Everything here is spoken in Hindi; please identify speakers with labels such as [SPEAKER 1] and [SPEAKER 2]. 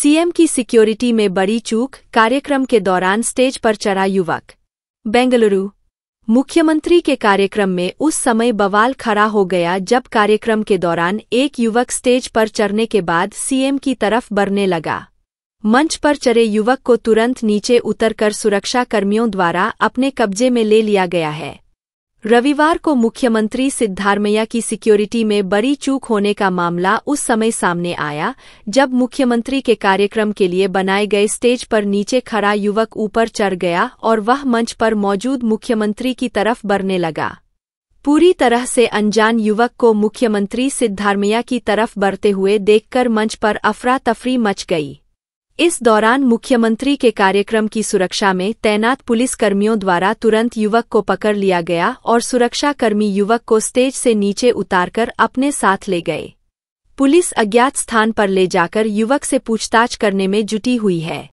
[SPEAKER 1] सीएम की सिक्योरिटी में बड़ी चूक कार्यक्रम के दौरान स्टेज पर चढ़ा युवक बेंगलुरु मुख्यमंत्री के कार्यक्रम में उस समय बवाल खड़ा हो गया जब कार्यक्रम के दौरान एक युवक स्टेज पर चढ़ने के बाद सीएम की तरफ बढ़ने लगा मंच पर चरे युवक को तुरंत नीचे उतरकर सुरक्षा कर्मियों द्वारा अपने कब्जे में ले लिया गया है रविवार को मुख्यमंत्री सिद्धारमैया की सिक्योरिटी में बड़ी चूक होने का मामला उस समय सामने आया जब मुख्यमंत्री के कार्यक्रम के लिए बनाए गए स्टेज पर नीचे खड़ा युवक ऊपर चढ़ गया और वह मंच पर मौजूद मुख्यमंत्री की तरफ बढ़ने लगा पूरी तरह से अनजान युवक को मुख्यमंत्री सिद्धारमैया की तरफ बढ़ते हुए देखकर मंच पर अफरा तफरी मच गई इस दौरान मुख्यमंत्री के कार्यक्रम की सुरक्षा में तैनात पुलिसकर्मियों द्वारा तुरंत युवक को पकड़ लिया गया और सुरक्षाकर्मी युवक को स्टेज से नीचे उतारकर अपने साथ ले गए पुलिस अज्ञात स्थान पर ले जाकर युवक से पूछताछ
[SPEAKER 2] करने में जुटी हुई है